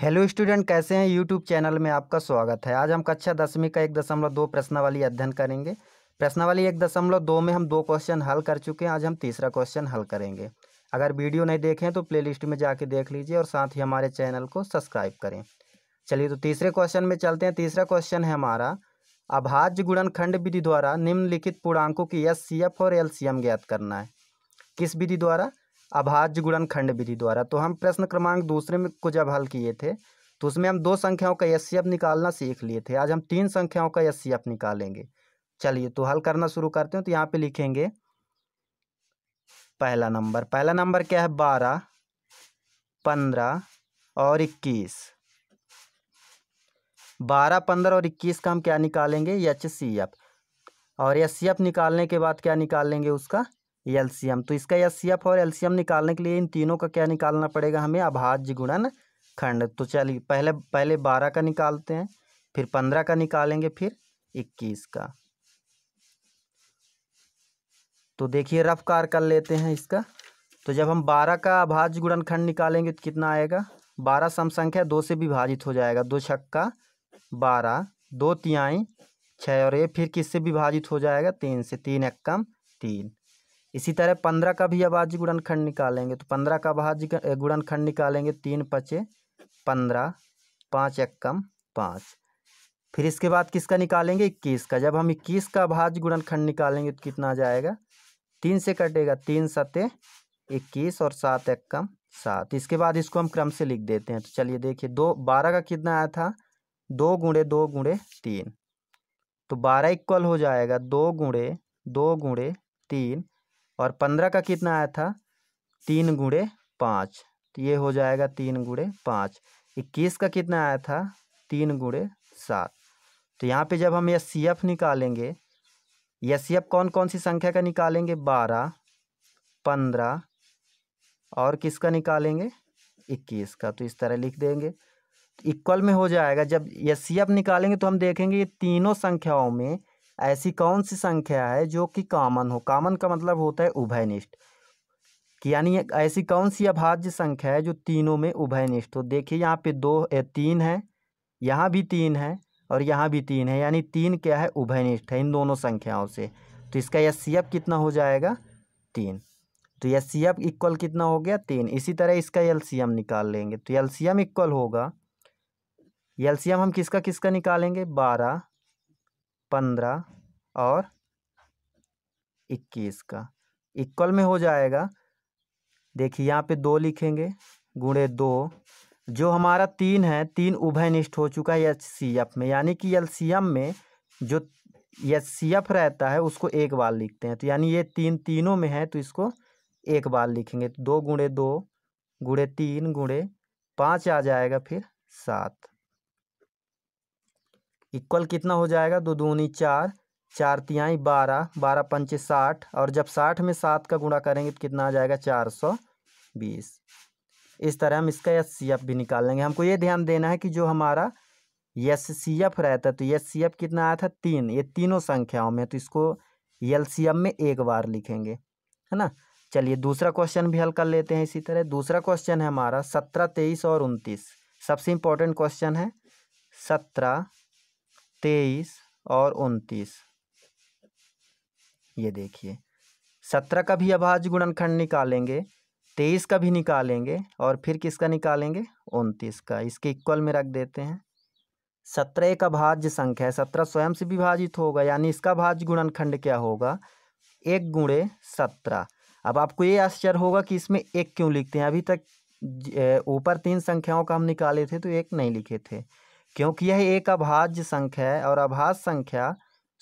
hello student कैसे हैं YouTube channel में आपका स्वागत है आज हम कक्षा दसवीं का एक दशमलव दो प्रश्नावली अध्ययन करेंगे प्रश्नावली एक दशमलव दो में हम दो क्वेश्चन हल कर चुके हैं आज हम तीसरा क्वेश्चन हल करेंगे अगर वीडियो नहीं देखें तो प्लेलिस्ट में जाके देख लीजिए और साथ ही हमारे चैनल को सब्सक्राइब करें चलिए तो तीसरे क्वेश्चन में चलते हैं तीसरा क्वेश्चन है हमारा अभाज्य गुणनखंड विधि द्वारा निम्नलिखित पूर्णांकों की एस और एल ज्ञात करना है किस विधि द्वारा अभाज्य गुणन खंड विधि द्वारा तो हम प्रश्न क्रमांक दूसरे में को जब हल किए थे तो उसमें हम दो संख्याओं का एस निकालना सीख लिए थे आज हम तीन संख्याओं का एस निकालेंगे चलिए तो हल करना शुरू करते हैं तो यहाँ पे लिखेंगे पहला नंबर पहला नंबर क्या है बारह पंद्रह और इक्कीस बारह पंद्रह और इक्कीस का हम क्या निकालेंगे एच और एस सी एफ निकालने के बाद क्या निकाल लेंगे उसका एलसीएम तो इसका एचसीएफ और एलसीएम निकालने के लिए इन तीनों का क्या निकालना पड़ेगा हमें अभाज्य गुणन खंड तो चलिए पहले पहले बारह का निकालते हैं फिर पंद्रह का निकालेंगे फिर इक्कीस का तो देखिए रफ कार कर लेते हैं इसका तो जब हम बारह का अभाज्य गुणन खंड निकालेंगे तो कितना आएगा बारह सम संख्या दो से विभाजित हो जाएगा दो छक्का बारह दो तिहाई छः और ये फिर किससे विभाजित हो जाएगा तीन से तीन एक कम तीन इसी तरह पंद्रह का भी अभाज्य गुणनखंड निकालेंगे तो पंद्रह का अभाज्य गुणनखंड निकालेंगे तीन पचे पंद्रह पाँच एक्कम पाँच फिर इसके बाद किसका निकालेंगे इक्कीस का जब हम इक्कीस का अभाज्य गुणनखंड निकालेंगे तो कितना आ जाएगा तीन से कटेगा तीन सते इक्कीस और सात एक्कम सात इसके बाद इसको हम क्रम से लिख देते हैं तो चलिए देखिए दो बारह का कितना आया था दो गुणे दो गुणे तीन तो बारह इक्वल हो जाएगा दो गुणे दो गुणे तीन और पंद्रह का कितना आया था तीन गुड़े पाँच तो ये हो जाएगा तीन गुड़े पाँच इक्कीस का कितना आया था तीन गुड़े सात तो यहाँ पे जब हम एस सी एफ निकालेंगे एस सी एफ कौन कौन सी संख्या का निकालेंगे बारह पंद्रह और किसका निकालेंगे इक्कीस का तो इस तरह लिख देंगे तो इक्वल में हो जाएगा जब एस सी एफ निकालेंगे तो हम देखेंगे ये तीनों संख्याओं में ऐसी कौन सी संख्या है जो कि कॉमन हो कॉमन का मतलब होता है उभयनिष्ठ कि यानी ऐसी कौन सी अभाज्य संख्या है जो तीनों में उभयनिष्ठ हो देखिए यहाँ पे दो ए, तीन है यहाँ भी तीन है और यहाँ भी तीन है यानी तीन क्या है उभयनिष्ठ है इन दोनों संख्याओं से तो इसका एस कितना हो जाएगा तीन तो एस इक्वल कितना हो गया तीन इसी तरह इसका एल निकाल लेंगे तो एल इक्वल होगा एल हम किसका किसका निकालेंगे बारह पंद्रह और इक्कीस का इक्वल में हो जाएगा देखिए यहाँ पे दो लिखेंगे गुणे दो जो हमारा तीन है तीन उभयनिष्ठ हो चुका है एच सी एफ में यानी कि एल सी एम में जो एच सी एफ रहता है उसको एक बार लिखते हैं तो यानी ये तीन तीनों में है तो इसको एक बार लिखेंगे तो दो गुणे दो गुणे तीन गुणे पाँच आ जाएगा फिर सात इक्वल कितना हो जाएगा दो दूनी चार चार तिहाई बारह बारह पंचे साठ और जब साठ में सात का गुणा करेंगे तो कितना आ जाएगा चार सौ बीस इस तरह हम इसका एस सी एफ भी निकाल लेंगे हमको ये ध्यान देना है कि जो हमारा एस सी एफ रहता है तो एस सी एफ कितना आया था तीन ये तीनों संख्याओं में तो इसको एल सी एम में एक बार लिखेंगे है ना चलिए दूसरा क्वेश्चन भी हल कर लेते हैं इसी तरह दूसरा क्वेश्चन है हमारा सत्रह तेईस और उनतीस सबसे इम्पोर्टेंट क्वेश्चन है सत्रह तेईस और उनतीस ये देखिए सत्रह का भी अभाज्य गुणनखंड निकालेंगे तेईस का भी निकालेंगे और फिर किसका निकालेंगे उनतीस का इसके इक्वल में रख देते हैं सत्रह एक अभाज्य संख्या है सत्रह स्वयं से विभाजित होगा यानी इसका भाज्य गुणनखंड क्या होगा एक गुणे सत्रह अब आपको ये आश्चर्य होगा कि इसमें एक क्यों लिखते हैं अभी तक ऊपर तीन संख्याओं का हम निकाले थे तो एक नहीं लिखे थे क्योंकि यह एक अभाज्य संख्या है और अभाज्य संख्या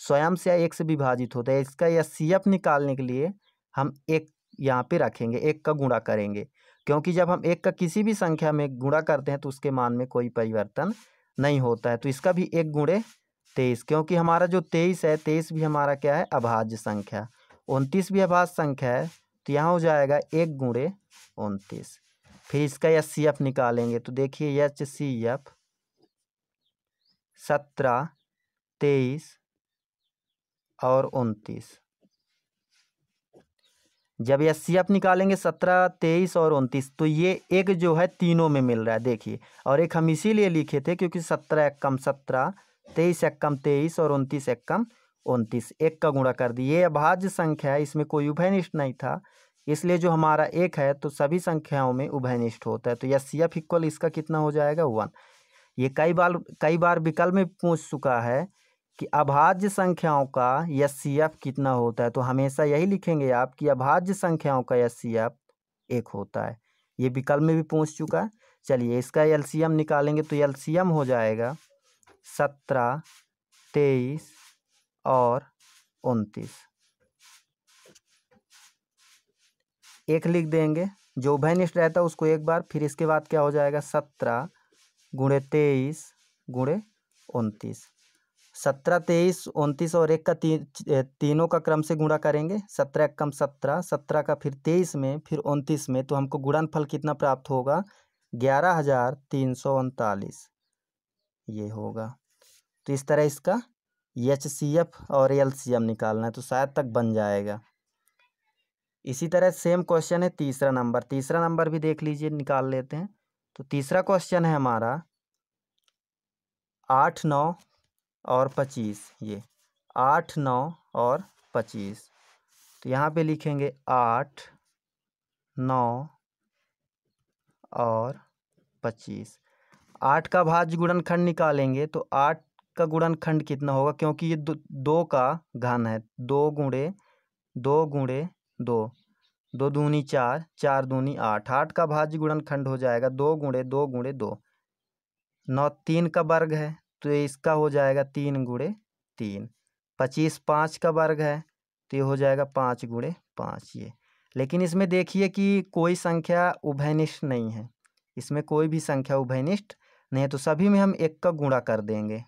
स्वयं से एक से विभाजित होता है इसका यह सी एफ निकालने के लिए हम एक यहाँ पे रखेंगे एक का गुणा करेंगे क्योंकि जब हम एक का किसी भी संख्या में गुणा करते हैं तो उसके मान में कोई परिवर्तन नहीं होता है तो इसका भी एक गुणे तेईस क्योंकि हमारा जो तेईस है तेईस भी हमारा क्या है अभाज्य संख्या उनतीस भी अभाज्य संख्या है तो यहाँ हो जाएगा एक गुणे उनतीस फिर इसका यह सी एफ निकालेंगे तो देखिए यच सी एफ सत्रह तेईस और उनतीस जब यह सी एफ निकालेंगे सत्रह तेईस और उनतीस तो ये एक जो है तीनों में मिल रहा है देखिए और एक हम इसीलिए लिखे थे क्योंकि सत्रह एक कम सत्रह तेईस एक कम तेईस और उनतीस एक कम उनतीस एक का गुणा कर दिए ये भाज्य संख्या है इसमें कोई उभयनिष्ठ नहीं था इसलिए जो हमारा एक है तो सभी संख्याओं में उभयनिष्ठ होता है तो यस सी एफ इक्वल इसका कितना हो जाएगा वन ये कई बार कई बार विकल्प में पूछ चुका है कि अभाज्य संख्याओं का एस कितना होता है तो हमेशा यही लिखेंगे आप कि अभाज्य संख्याओं का एस एक होता है ये विकल्प में भी पूछ चुका है चलिए इसका एल निकालेंगे तो एल हो जाएगा सत्रह तेईस और उनतीस एक लिख देंगे जो भैनिस्ट रहता है उसको एक बार फिर इसके बाद क्या हो जाएगा सत्रह गुणे तेईस गुणे उनतीस सत्रह तेईस उनतीस और एक का तीन तीनों का क्रम से गुणा करेंगे सत्रह कम सत्रह सत्रह का फिर तेईस में फिर उनतीस में तो हमको गुणनफल कितना प्राप्त होगा ग्यारह हज़ार तीन सौ उनतालीस ये होगा तो इस तरह इसका एच सी एफ और एल सी एम निकालना है तो शायद तक बन जाएगा इसी तरह सेम क्वेश्चन है तीसरा नंबर तीसरा नंबर भी देख लीजिए निकाल लेते हैं तो तीसरा क्वेश्चन है हमारा आठ नौ और पच्चीस ये आठ नौ और पच्चीस तो यहाँ पे लिखेंगे आठ नौ और पच्चीस आठ का भाज्य गुणनखंड निकालेंगे तो आठ का गुणनखंड कितना होगा क्योंकि ये दो, दो का घन है दो गुणे दो गुणे दो दो दूनी चार चार दूनी आठ आठ का भाज्य गुणनखंड हो जाएगा दो गुणे दो गुणे दो नौ तीन का वर्ग है तो ये इसका हो जाएगा तीन गुणे तीन पच्चीस पाँच का वर्ग है तो ये हो जाएगा पाँच गुणे पाँच ये लेकिन इसमें देखिए कि कोई संख्या उभयनिष्ठ नहीं है इसमें कोई भी संख्या उभयनिष्ठ नहीं है तो सभी में हम एक का गुणा कर देंगे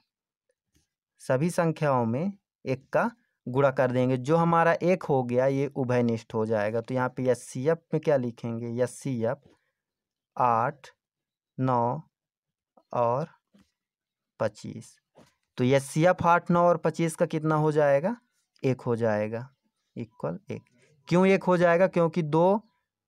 सभी संख्याओं में एक का गुड़ा कर देंगे जो हमारा एक हो गया ये उभयनिष्ठ हो जाएगा तो यहाँ पे एस सी एफ में क्या लिखेंगे एस सी एफ आठ नौ और पच्चीस तो एस सी एफ आठ नौ और पच्चीस का कितना हो जाएगा एक हो जाएगा इक्वल एक क्यों एक हो जाएगा क्योंकि दो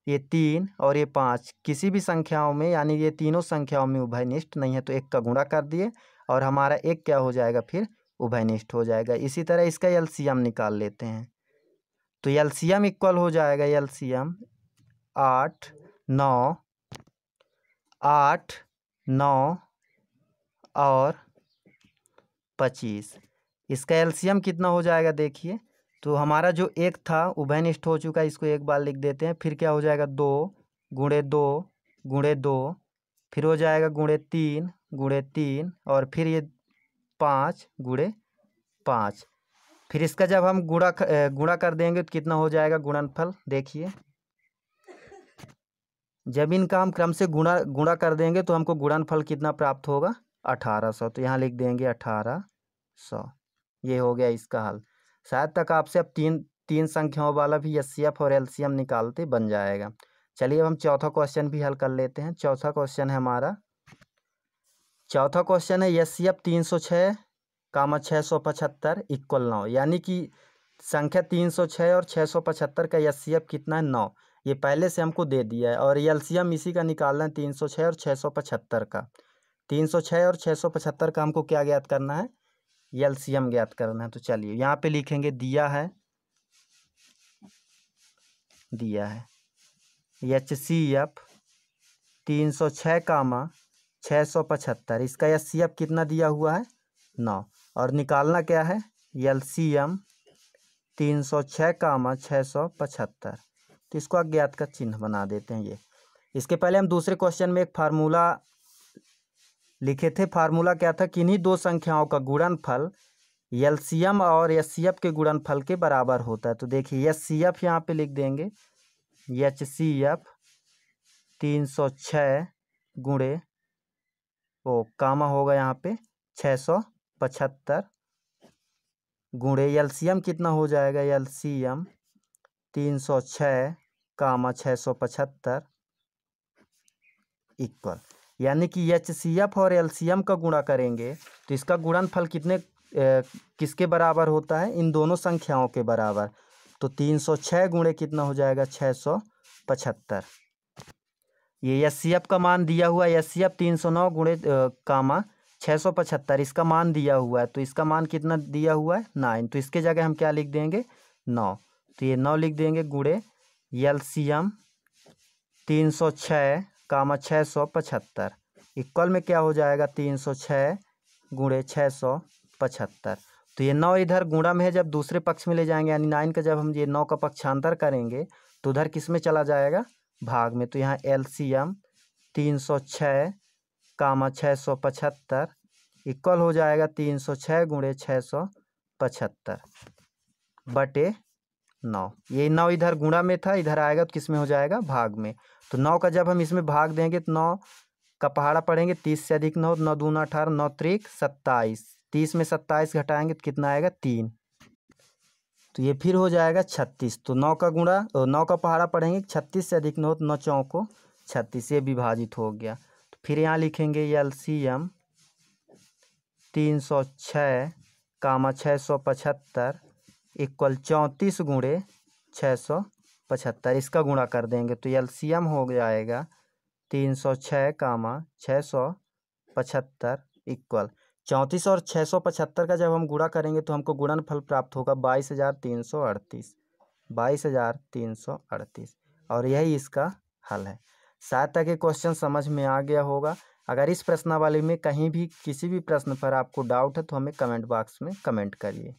ये तीन और ये पाँच किसी भी संख्याओं में यानी ये तीनों संख्याओं में उभयनिष्ठ नहीं है तो एक का गुणा कर दिए और हमारा एक क्या हो जाएगा फिर उभयनिष्ठ हो जाएगा इसी तरह इसका एलसीएम निकाल लेते हैं तो एलसीएम इक्वल हो जाएगा एलसीएम आठ नौ आठ नौ और पच्चीस इसका एलसीएम कितना हो जाएगा देखिए तो हमारा जो एक था उभयनिष्ठ हो चुका है इसको एक बार लिख देते हैं फिर क्या हो जाएगा दो गुणे दो गुणे दो फिर हो जाएगा गुणे तीन गुणे तीन और फिर ये पाँच गुड़े पाँच फिर इसका जब हम गुड़ा गुणा कर देंगे तो कितना हो जाएगा गुणनफल देखिए जब इनका हम क्रम से गुणा गुणा कर देंगे तो हमको गुणनफल कितना प्राप्त होगा अठारह सौ तो यहाँ लिख देंगे अठारह सौ ये हो गया इसका हल शायद तक आपसे अब तीन तीन संख्याओं वाला भी एस और एल निकालते बन जाएगा चलिए अब हम चौथा क्वेश्चन भी हल कर लेते हैं चौथा क्वेश्चन है हमारा चौथा क्वेश्चन है एस सी एफ तीन सौ छः कामा छः सौ पचहत्तर इक्वल नौ यानी कि संख्या तीन सौ छः और छः सौ पचहत्तर का एस सी एफ कितना है नौ ये पहले से हमको दे दिया है और एल सी एम इसी का निकालना है तीन सौ छः और छः सौ पचहत्तर का तीन सौ छः और छः सौ पचहत्तर का हमको क्या ज्ञात करना है एल सी एम ज्ञात करना है तो चलिए यहाँ पे लिखेंगे दिया है दिया है एच सी एफ तीन सौ छः कामा छः सौ पचहत्तर इसका एस सी एफ कितना दिया हुआ है नौ और निकालना क्या है एल सी एम तीन सौ छः कामा छः सौ पचहत्तर तो इसको अज्ञात का चिन्ह बना देते हैं ये इसके पहले हम दूसरे क्वेश्चन में एक फार्मूला लिखे थे फार्मूला क्या था कि इन्हीं दो संख्याओं का गुणनफल एम और एस सी एफ के गुणनफल के बराबर होता है तो देखिए एस सी एफ यहाँ पर लिख देंगे एच सी एफ तीन सौ छः गुणे तो कामा होगा यहाँ पे छः सौ पचहत्तर गुणे एलसीएम कितना हो जाएगा एलसीएम तीन सौ छः कामा छः सौ पचहत्तर इक्वल यानी कि एच सी एफ और एल सी एम का गुणा करेंगे तो इसका गुणनफल कितने ए, किसके बराबर होता है इन दोनों संख्याओं के बराबर तो तीन सौ छः गुणे कितना हो जाएगा छः सौ पचहत्तर ये एस सी एफ का मान दिया हुआ है एस सी एफ तीन सौ नौ गुणे कामा छः सौ पचहत्तर इसका मान दिया हुआ है तो इसका मान कितना दिया हुआ है नाइन तो इसके जगह हम क्या लिख देंगे नौ तो ये नौ लिख देंगे गुड़े एल सी एम तीन सौ छः कामा छः सौ पचहत्तर इक्वल में क्या हो जाएगा तीन सौ छः गुणे छः सौ पचहत्तर तो ये नौ इधर गुणा में है जब दूसरे पक्ष में ले जाएंगे यानी नाइन का जब हम ये नौ का पक्षांतर करेंगे तो उधर किस में चला जाएगा भाग में तो यहाँ एल सी एम तीन सौ छः कामा छः सौ पचहत्तर इक्वल हो जाएगा तीन सौ छः गुणे छः सौ पचहत्तर बटे नौ ये नौ इधर गुणा में था इधर आएगा तो किस में हो जाएगा भाग में तो नौ का जब हम इसमें भाग देंगे तो नौ का पहाड़ा पड़ेंगे तीस से अधिक नौ नौ दूना अठारह नौ त्रिक सत्ताईस तीस में सत्ताईस घटाएंगे तो कितना आएगा तीन तो ये फिर हो जाएगा छत्तीस तो नौ का गुणा नौ का पहाड़ा पढ़ेंगे छत्तीस से अधिक नौ तो नौ चौको छत्तीस ये विभाजित हो गया तो फिर यहाँ लिखेंगे एल सी एम तीन सौ छः कामा छः सौ पचहत्तर इक्वल चौंतीस गुणे छः सौ पचहत्तर इसका गुणा कर देंगे तो एल सी एम हो जाएगा तीन सौ छः कामा छः सौ पचहत्तर इक्वल चौंतीस और छः सौ पचहत्तर का जब हम गुणा करेंगे तो हमको फल प्राप्त होगा बाईस हज़ार तीन सौ अड़तीस बाईस हज़ार तीन सौ अड़तीस और यही इसका हल है शायद तक ये क्वेश्चन समझ में आ गया होगा अगर इस प्रश्नावली में कहीं भी किसी भी प्रश्न पर आपको डाउट है तो हमें कमेंट बॉक्स में कमेंट करिए